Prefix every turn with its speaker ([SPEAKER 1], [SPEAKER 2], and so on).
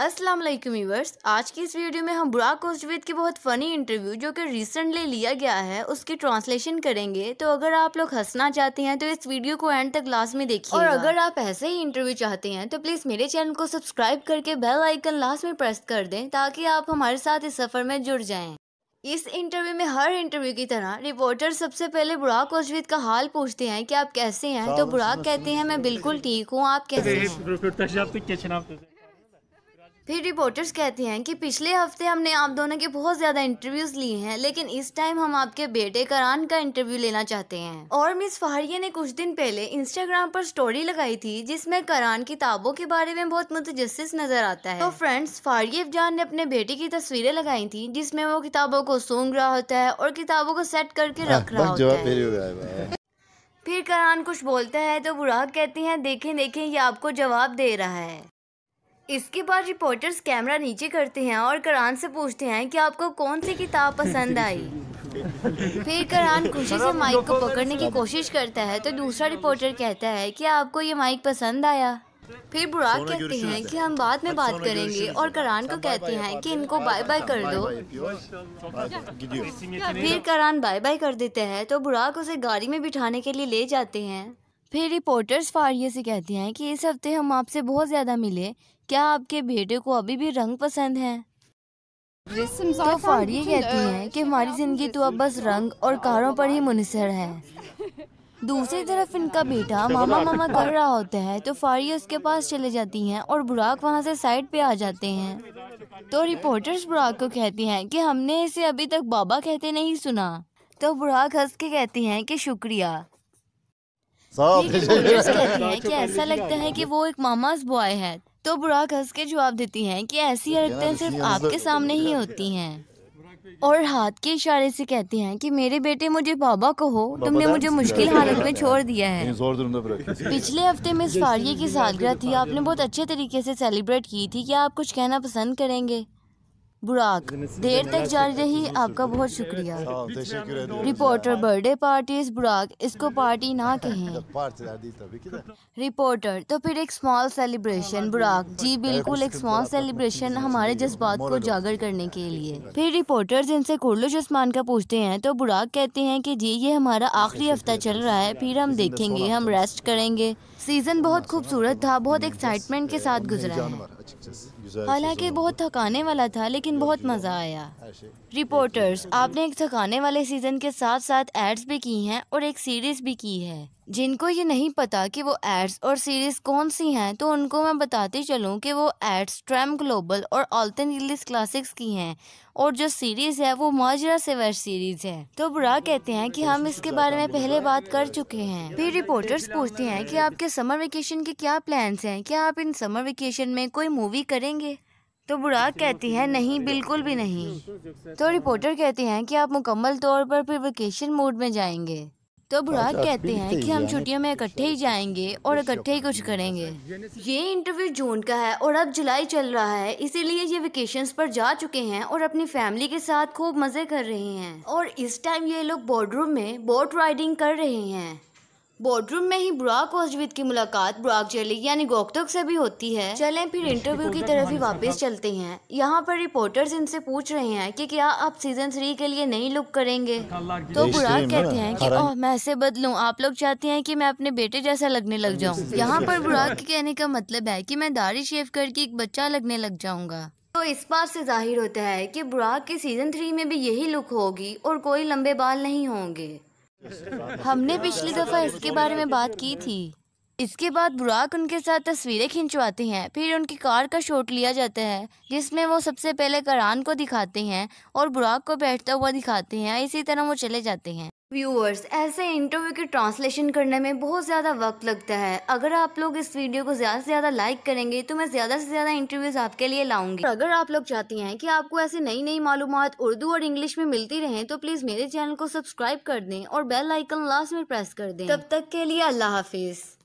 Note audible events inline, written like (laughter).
[SPEAKER 1] अस्सलाम वालेकुम व्यूवर्स आज की इस वीडियो में हम बुराक कोस्टवेद की बहुत फ़नी इंटरव्यू जो कि रिसेंटली लिया गया है उसकी ट्रांसलेशन करेंगे तो अगर आप लोग हंसना चाहते हैं तो इस वीडियो को एंड तक लास्ट में देखिए और अगर आप ऐसे ही इंटरव्यू चाहते हैं तो प्लीज़ मेरे चैनल को सब्सक्राइब करके बेल आइकन लास्ट में प्रेस कर दें ताकि आप हमारे साथ इस सफ़र में जुड़ जाएँ इस इंटरव्यू में हर इंटरव्यू की तरह रिपोर्टर सबसे पहले बुराक ओजवीद का हाल पूछते हैं कि आप कैसे हैं तो बुराक कहते हैं मैं बिल्कुल ठीक हूँ आप कैसे हैं फिर रिपोर्टर्स कहते हैं कि पिछले हफ्ते हमने आप दोनों के बहुत ज़्यादा इंटरव्यूज़ लिए हैं लेकिन इस टाइम हम आपके बेटे करान का इंटरव्यू लेना चाहते हैं और मिस फारिया ने कुछ दिन पहले इंस्टाग्राम पर स्टोरी लगाई थी जिसमें करान किताबों के बारे में बहुत मुतजस्स नजर आता है तो फ्रेंड्स फारिया अफजान ने अपने बेटे की तस्वीरें लगाई थी जिसमें वो किताबों को सूंघ रहा होता है और किताबों को सेट करके रख रहा होता है फिर करान कुछ बोलता है तो बुराक कहती हैं देखें देखें ये आपको जवाब दे रहा है इसके बाद रिपोर्टर्स कैमरा नीचे करते हैं और करान से पूछते हैं कि आपको कौन सी किताब पसंद आई फिर करान खुशी से माइक को पकड़ने की कोशिश करता है तो दूसरा रिपोर्टर कहता है कि आपको ये माइक पसंद आया फिर बुराक कहते हैं कि हम बाद में अच्छा, बात करेंगे और करान को अच्छा, कहते हैं कि इनको बाय बाय कर दो फिर करान बाय बाय कर देते हैं तो बुराक उसे गाड़ी में बिठाने के लिए ले जाते हैं फिर रिपोर्टर्स फारिया से कहती हैं कि इस हफ्ते हम आपसे बहुत ज़्यादा मिले क्या आपके बेटे को अभी भी रंग पसंद है तो फारिया कहती हैं कि हमारी ज़िंदगी तो अब बस रंग और कारों पर ही मुनसर है दूसरी तरफ इनका बेटा मामा मामा कर रहा होता है तो फारिया उसके पास चले जाती हैं और बुराक वहाँ से साइड पे आ जाते हैं तो रिपोर्टर्स बुराक को कहती हैं कि हमने इसे अभी तक बाबा कहते नहीं सुना तो बुराक हंस के कहती हैं कि शुक्रिया (laughs) कहती है कि ऐसा लगता है कि वो एक मामाज बॉय है तो बुरा हंस के जवाब देती हैं कि ऐसी हरकतें सिर्फ मतलब आपके सामने ही (laughs) होती हैं और हाथ के इशारे से कहती हैं कि मेरे बेटे मुझे बाबा कहो तुमने मुझे मुश्किल हालत में छोड़ दिया है पिछले हफ्ते में इस फारिये की सालगिरह थी आपने बहुत अच्छे तरीके से सेलिब्रेट की थी क्या आप कुछ कहना पसंद करेंगे बुराक तो देर तक जारी रही आपका बहुत शुक्रिया रिपोर्टर बर्थडे पार्टीज बुराक इसको पार्टी (laughs) ना कहें रिपोर्टर (laughs) तो फिर एक स्मॉल सेलिब्रेशन बुराक जी तो बिल्कुल एक स्मॉल सेलिब्रेशन हमारे जज्बात को जागर करने के लिए फिर रिपोर्टर जिनसे कुर्लुश उस्मान का पूछते हैं तो बुराक कहते हैं कि जी ये हमारा अच्छा, आखिरी अच्छा, हफ्ता अच्छा, चल रहा है फिर हम देखेंगे हम रेस्ट करेंगे सीजन बहुत खूबसूरत था बहुत एक्साइटमेंट के साथ गुजरा है हालांकि बहुत थकाने वाला था लेकिन बहुत मज़ा आया रिपोर्टर्स आपने एक थकाने वाले सीज़न के साथ साथ एड्स भी की हैं और एक सीरीज़ भी की है जिनको ये नहीं पता कि वो एड्स और सीरीज़ कौन सी हैं तो उनको मैं बताती चलूँ कि वो एड्स ट्रैम ग्लोबल और ऑल्टन इंग्लिश क्लासिक्स की हैं और जो सीरीज़ है वो माजरा से सीरीज़ है तो बुरा कहते हैं कि हम इसके बारे में पहले बात कर चुके हैं फिर रिपोर्टर्स पूछते हैं कि आपके समर वेकेशन के क्या प्लान्स हैं क्या आप इन समर वेकेशन में कोई मूवी करेंगे तो बुराक कहती है नहीं बिल्कुल भी नहीं तो रिपोर्टर कहते हैं कि आप मुकम्मल तौर पर फिर वेकेशन मूड में जाएंगे तो बुराक अच्छा, कहते हैं तो कि हम छुट्टियों में इकट्ठे ही जाएंगे और इकट्ठे ही कुछ करेंगे ये इंटरव्यू जून का है और अब जुलाई चल रहा है इसीलिए ये वेकेशन पर जा चुके हैं और अपनी फैमिली के साथ खूब मजे कर रहे हैं और इस टाइम ये लोग बोर्डरूम में बोट राइडिंग कर रहे हैं बोर्डरूम में ही ब्राक ओजविद की मुलाकात ब्रॉक जेली यानी गोकटोक से भी होती है चलें फिर इंटरव्यू की तरफ ही वापस चलते हैं यहाँ पर रिपोर्टर्स इनसे पूछ रहे हैं कि क्या आप सीजन थ्री के लिए नई लुक करेंगे तो ब्रॉक कहते हैं कि ओह मैं ऐसे बदलूं आप लोग चाहते हैं कि मैं अपने बेटे जैसा लगने लग जाऊँ (laughs) यहाँ पर ब्रॉक के कहने का मतलब है की मैं दाढ़ी शेव करके एक बच्चा लगने लग जाऊंगा तो इस बात से जाहिर होता है कि बुराक के सीजन थ्री में भी यही लुक होगी और कोई लंबे बाल नहीं होंगे हमने पिछली दफा इसके बारे में बात की थी इसके बाद बुराक उनके साथ तस्वीरें खिंचवाते हैं फिर उनकी कार का शॉट लिया जाता है जिसमें वो सबसे पहले करान को दिखाते हैं और बुराक को बैठता हुआ दिखाते हैं इसी तरह वो चले जाते हैं व्यूअर्स ऐसे इंटरव्यू के ट्रांसलेशन करने में बहुत ज़्यादा वक्त लगता है अगर आप लोग इस वीडियो को ज़्यादा से ज़्यादा लाइक करेंगे तो मैं ज़्यादा से ज़्यादा इंटरव्यूज़ आपके लिए लाऊंगी अगर आप लोग चाहती हैं कि आपको ऐसी नई नई मालूम उर्दू और इंग्लिश में मिलती रहे तो प्लीज़ मेरे चैनल को सब्सक्राइब कर दें और बेल आइकन लास्ट में प्रेस कर दें तब तक के लिए अल्लाह हाफिज़